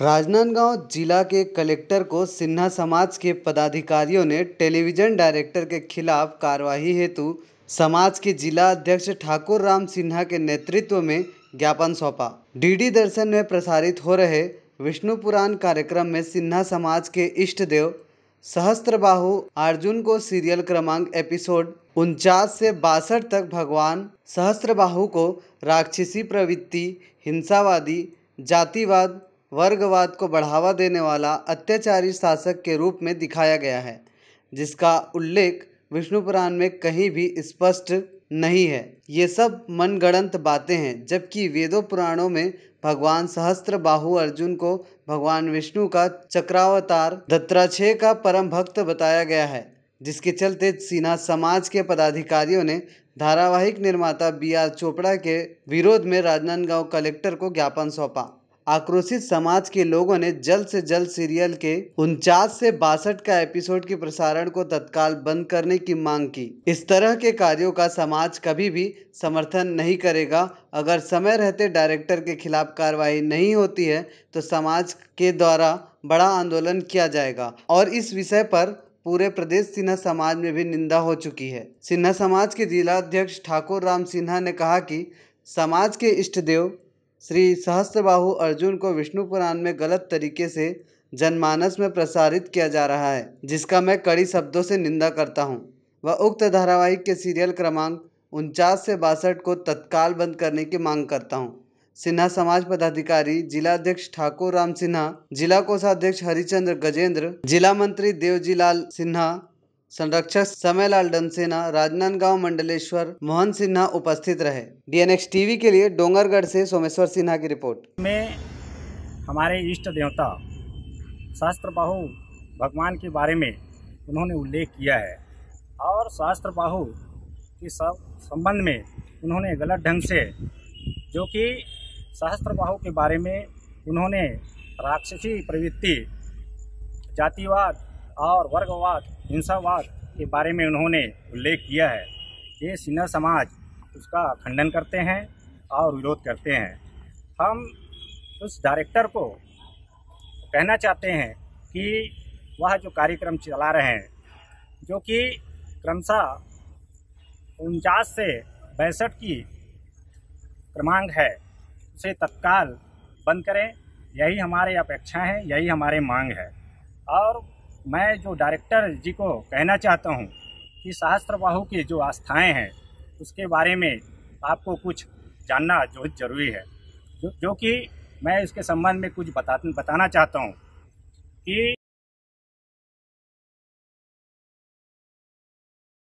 राजनांदगांव जिला के कलेक्टर को सिन्हा समाज के पदाधिकारियों ने टेलीविजन डायरेक्टर के खिलाफ कार्रवाई हेतु समाज के जिला अध्यक्ष ठाकुर राम सिन्हा के नेतृत्व में ज्ञापन सौंपा डीडी दर्शन में प्रसारित हो रहे विष्णु पुराण कार्यक्रम में सिन्हा समाज के इष्ट देव सहस्त्रबाहु अर्जुन को सीरियल क्रमांक एपिसोड उनचास से बासठ तक भगवान सहस्त्रबाहु को राक्षसी प्रवृत्ति हिंसावादी जातिवाद वर्गवाद को बढ़ावा देने वाला अत्याचारी शासक के रूप में दिखाया गया है जिसका उल्लेख विष्णु पुराण में कहीं भी स्पष्ट नहीं है ये सब मनगणंत बातें हैं जबकि वेदों पुराणों में भगवान सहस्त्र बाहु अर्जुन को भगवान विष्णु का चक्रावतार दत्राक्षय का परम भक्त बताया गया है जिसके चलते सिन्हा समाज के पदाधिकारियों ने धारावाहिक निर्माता बी आर चोपड़ा के विरोध में राजनांदगांव कलेक्टर को ज्ञापन सौंपा आक्रोशित समाज के लोगों ने जल्द से जल्द सीरियल के उनचास से बासठ का एपिसोड के प्रसारण को तत्काल बंद करने की मांग की इस तरह के कार्यों का समाज कभी भी समर्थन नहीं करेगा अगर समय रहते डायरेक्टर के खिलाफ कार्रवाई नहीं होती है तो समाज के द्वारा बड़ा आंदोलन किया जाएगा और इस विषय पर पूरे प्रदेश सिन्हा समाज में भी निंदा हो चुकी है सिन्हा समाज के जिला अध्यक्ष ठाकुर राम सिन्हा ने कहा कि समाज के इष्ट देव श्री सहस्त्रबाहु अर्जुन को विष्णु पुराण में गलत तरीके से जनमानस में प्रसारित किया जा रहा है जिसका मैं कड़ी शब्दों से निंदा करता हूँ वह उक्त धारावाहिक के सीरियल क्रमांक उनचास से बासठ को तत्काल बंद करने की मांग करता हूँ सिन्हा समाज पदाधिकारी जिलाध्यक्ष ठाकुर राम सिन्हा जिला कोषाध्यक्ष हरिचंद्र गजेंद्र जिला मंत्री देवजीलाल सिन्हा संरक्षक समयलाल डनसेना राजनांदगांव मंडलेश्वर मोहन सिन्हा उपस्थित रहे डीएनएक्स टीवी के लिए डोंगरगढ़ से सोमेश्वर सिन्हा की रिपोर्ट में हमारे इष्ट देवता शास्त्र भगवान के बारे में उन्होंने उल्लेख किया है और शास्त्र बाहू के संबंध में उन्होंने गलत ढंग से जो कि शास्त्र बाहु के बारे में उन्होंने राक्षसी प्रवृत्ति जातिवाद और वर्गवाद हिंसावाद के बारे में उन्होंने उल्लेख किया है ये सिन्हा समाज उसका खंडन करते हैं और विरोध करते हैं हम उस डायरेक्टर को कहना चाहते हैं कि वह जो कार्यक्रम चला रहे हैं जो कि क्रमशः उनचास से पैंसठ की क्रमांक है उसे तत्काल बंद करें यही हमारे अपेक्षा है यही हमारे मांग है और मैं जो डायरेक्टर जी को कहना चाहता हूँ कि शास्त्रबाहु की जो आस्थाएँ हैं उसके बारे में आपको कुछ जानना जो जरूरी है जो, जो कि मैं इसके संबंध में कुछ बता बताना चाहता हूँ कि